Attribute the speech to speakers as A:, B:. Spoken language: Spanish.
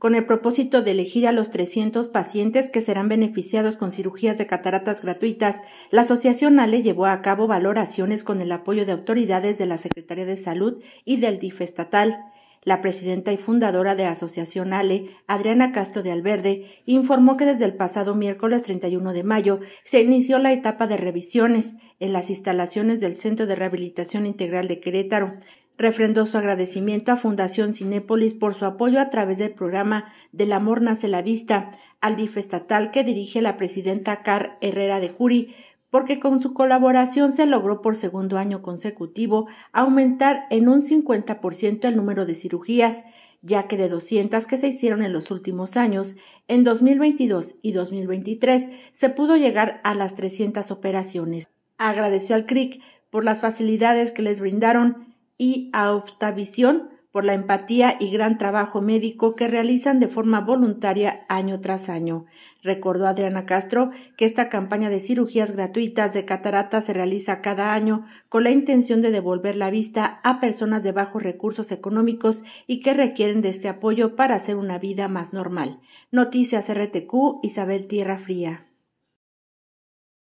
A: con el propósito de elegir a los 300 pacientes que serán beneficiados con cirugías de cataratas gratuitas, la Asociación ALE llevó a cabo valoraciones con el apoyo de autoridades de la Secretaría de Salud y del DIF estatal. La presidenta y fundadora de Asociación ALE, Adriana Castro de Alverde, informó que desde el pasado miércoles 31 de mayo se inició la etapa de revisiones en las instalaciones del Centro de Rehabilitación Integral de Querétaro, refrendó su agradecimiento a Fundación Cinépolis por su apoyo a través del programa Del Amor Nace la Vista, al DIF estatal que dirige la presidenta Car Herrera de Curi, porque con su colaboración se logró por segundo año consecutivo aumentar en un 50% el número de cirugías, ya que de 200 que se hicieron en los últimos años, en 2022 y 2023 se pudo llegar a las 300 operaciones. Agradeció al CRIC por las facilidades que les brindaron y a Optavisión por la empatía y gran trabajo médico que realizan de forma voluntaria año tras año. Recordó Adriana Castro que esta campaña de cirugías gratuitas de cataratas se realiza cada año con la intención de devolver la vista a personas de bajos recursos económicos y que requieren de este apoyo para hacer una vida más normal. Noticias RTQ, Isabel Tierra Fría.